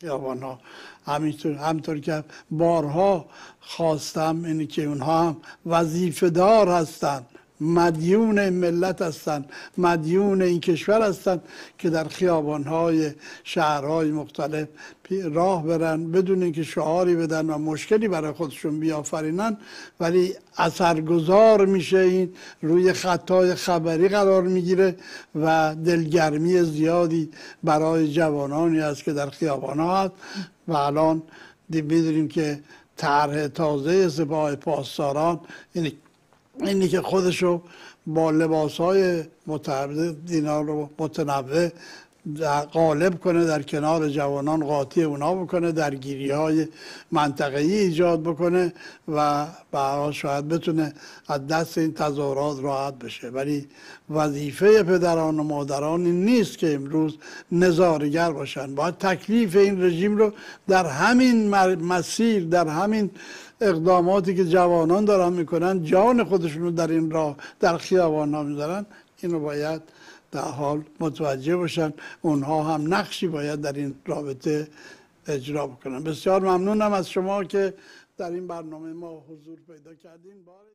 خیابان ها همینطور همطور که بارها خواستم اینه که اونها هم وظیفه دار هستند مدیون ملت هستند مدیون این کشور هستند که در خیابانهای شهرهای مختلف راه برن بدون اینکه شعاری بدن و مشکلی برای خودشون بیافرینن ولی اثرگذار میشه این روی خطای خبری قرار میگیره و دلگرمی زیادی برای جوانانی است که در خیابانها هست و الان میدونیم که طرح تازه سپاه پاسداران یعنی اینی که خودشو با لباس های متعدد رو متنوع قالب کنه در کنار جوانان قاطی اونا بکنه در گیری های منطقه ایجاد بکنه و برای شاید بتونه از دست این تظاهرات راحت بشه ولی وظیفه پدران و مادران نیست که امروز نظارگر باشن باید تکلیف این رژیم رو در همین مسیر در همین اقداماتی که جوانان دارن میکنن جان خودشون رو در این راه در خیابان ها میذارن اینو باید در حال متوجه باشن اونها هم نقشی باید در این رابطه اجرا بکنن بسیار ممنونم از شما که در این برنامه ما حضور پیدا کردین